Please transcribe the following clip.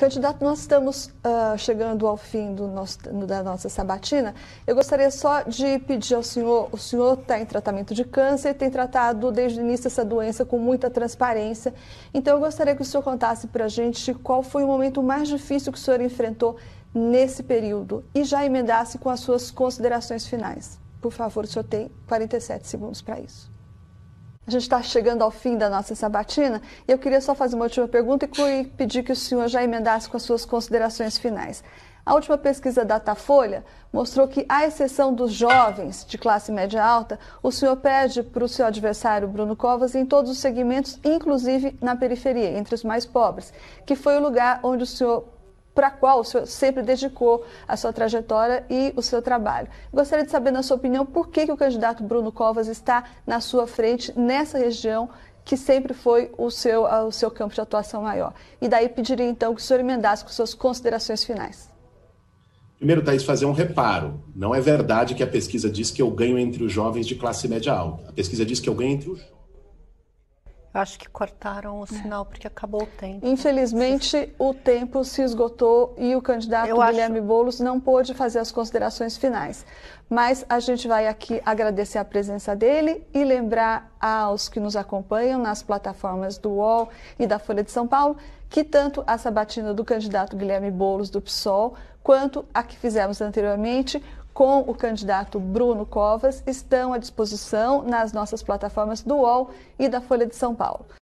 Candidato, nós estamos uh, chegando ao fim nosso, da nossa sabatina. Eu gostaria só de pedir ao senhor: o senhor está em tratamento de câncer, tem tratado desde o início essa doença com muita transparência. Então, eu gostaria que o senhor contasse para a gente qual foi o momento mais difícil que o senhor enfrentou nesse período e já emendasse com as suas considerações finais. Por favor, o senhor tem 47 segundos para isso. A gente está chegando ao fim da nossa sabatina e eu queria só fazer uma última pergunta e pedir que o senhor já emendasse com as suas considerações finais. A última pesquisa da Datafolha mostrou que, à exceção dos jovens de classe média alta, o senhor pede para o seu adversário Bruno Covas em todos os segmentos, inclusive na periferia, entre os mais pobres, que foi o lugar onde o senhor para a qual o senhor sempre dedicou a sua trajetória e o seu trabalho. Gostaria de saber, na sua opinião, por que, que o candidato Bruno Covas está na sua frente nessa região que sempre foi o seu, o seu campo de atuação maior. E daí pediria, então, que o senhor emendasse com suas considerações finais. Primeiro, Thaís, fazer um reparo. Não é verdade que a pesquisa diz que eu ganho entre os jovens de classe média alta. A pesquisa diz que eu ganho entre os jovens acho que cortaram o é. sinal porque acabou o tempo. Infelizmente, o tempo se esgotou e o candidato Eu Guilherme acho... Boulos não pôde fazer as considerações finais. Mas a gente vai aqui agradecer a presença dele e lembrar aos que nos acompanham nas plataformas do UOL e da Folha de São Paulo que tanto a sabatina do candidato Guilherme Boulos do PSOL quanto a que fizemos anteriormente com o candidato Bruno Covas estão à disposição nas nossas plataformas do UOL e da Folha de São Paulo.